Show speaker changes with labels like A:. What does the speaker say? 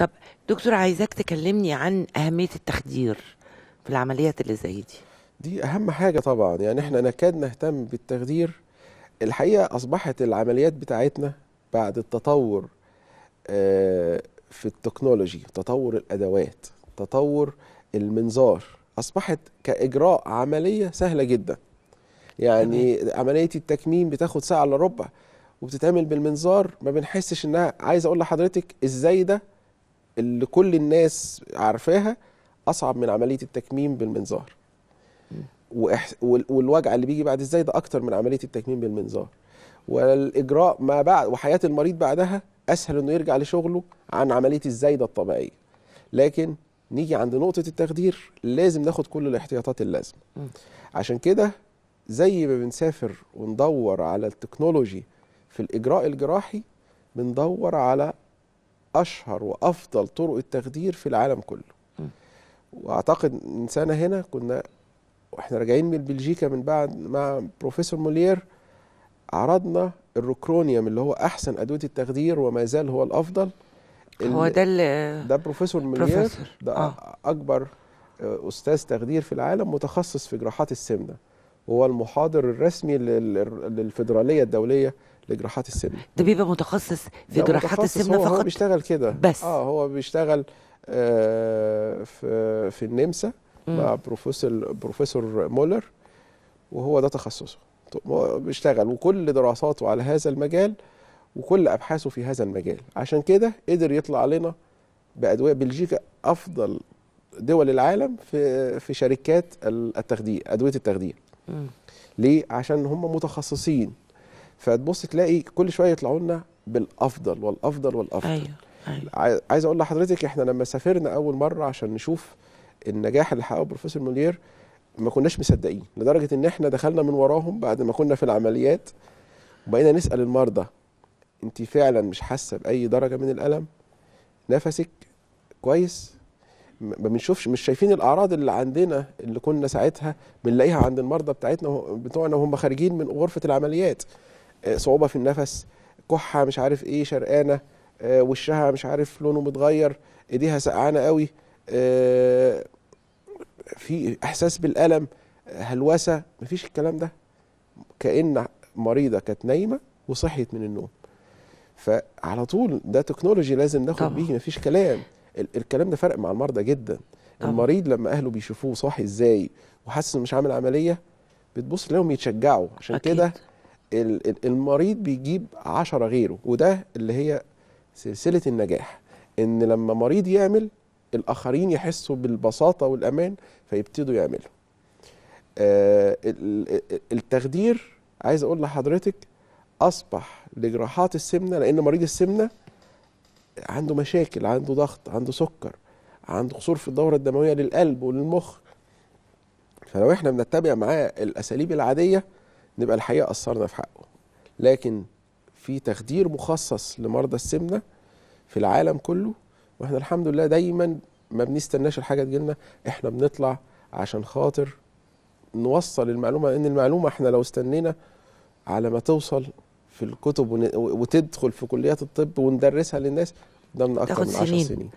A: طب دكتور عايزاك تكلمني عن أهمية التخدير في العمليات اللي زي دي دي أهم حاجة طبعا يعني احنا نكاد نهتم بالتخدير الحقيقة أصبحت العمليات بتاعتنا بعد التطور آه، في التكنولوجي تطور الأدوات تطور المنظار أصبحت كإجراء عملية سهلة جدا يعني عملية التكميم بتاخد ساعة إلا ربع وبتتعمل بالمنظار ما بنحسش إنها عايز أقول لحضرتك إزاي ده اللي كل الناس عارفاها اصعب من عمليه التكميم بالمنظار والوجع اللي بيجي بعد ازاي ده اكتر من عمليه التكميم بالمنظار والاجراء ما بعد وحياه المريض بعدها اسهل انه يرجع لشغله عن عمليه الزايده الطبيعيه لكن نيجي عند نقطه التخدير لازم ناخد كل الاحتياطات اللازمه عشان كده زي ما بنسافر وندور على التكنولوجي في الاجراء الجراحي بندور على اشهر وافضل طرق التخدير في العالم كله واعتقد من سنه هنا كنا واحنا راجعين من بلجيكا من بعد مع بروفيسور مولير عرضنا الروكرونيوم اللي هو احسن ادويه التخدير وما زال هو الافضل هو ده اللي ده بروفيسور مولير ده آه. اكبر آه، استاذ تخدير في العالم متخصص في جراحات السمنه هو المحاضر الرسمي للفدراليه الدوليه لجراحات السمنه ده بيبقى متخصص في جراحات السمنه فقط هو بيشتغل كده بس اه هو بيشتغل آه، في في النمسا مع بروفيسور بروفيسور مولر وهو ده تخصصه بيشتغل وكل دراساته على هذا المجال وكل ابحاثه في هذا المجال عشان كده قدر يطلع لنا بادويه بلجيكا افضل دول العالم في في شركات التخدير ادويه التخدير ليه عشان هم متخصصين فتبص تلاقي كل شويه يطلعوا لنا بالافضل والافضل والافضل ايوه أيوة. عايز اقول لحضرتك احنا لما سافرنا اول مره عشان نشوف النجاح اللي حققه بروفيسور مولير ما كناش مصدقين لدرجه ان احنا دخلنا من وراهم بعد ما كنا في العمليات وبقينا نسال المرضى انت فعلا مش حاسه باي درجه من الالم نفسك كويس ما بنشوفش مش شايفين الاعراض اللي عندنا اللي كنا ساعتها بنلاقيها عند المرضى بتاعتنا بتوعنا وهم خارجين من غرفه العمليات آه، صعوبه في النفس كحه مش عارف ايه شرقانه آه، وشها مش عارف لونه متغير ايديها سقعانه قوي آه، في احساس بالالم هلوسه مفيش الكلام ده كان مريضه كانت نايمه وصحيت من النوم فعلى طول ده تكنولوجي لازم ناخد بيه مفيش كلام الكلام ده فرق مع المرضى جدا المريض لما اهله بيشوفوه صاحي ازاي وحاسس انه مش عامل عمليه بتبص لهم يتشجعوا عشان كده المريض بيجيب عشرة غيره وده اللي هي سلسله النجاح ان لما مريض يعمل الاخرين يحسوا بالبساطه والامان فيبتدوا يعملوا آه التخدير عايز اقول لحضرتك اصبح لجراحات السمنه لان مريض السمنه عنده مشاكل عنده ضغط عنده سكر عنده قصور في الدورة الدموية للقلب وللمخ فلو احنا بنتبع معاه الأساليب العادية نبقى الحقيقة قصرنا في حقه لكن في تخدير مخصص لمرضى السمنة في العالم كله واحنا الحمد لله دايما ما بنستناش الحاجة تجيلنا احنا بنطلع عشان خاطر نوصل المعلومة ان المعلومة احنا لو استنينا على ما توصل في الكتب وتدخل في كليات الطب وندرسها للناس ده من اكتر من 10 سنين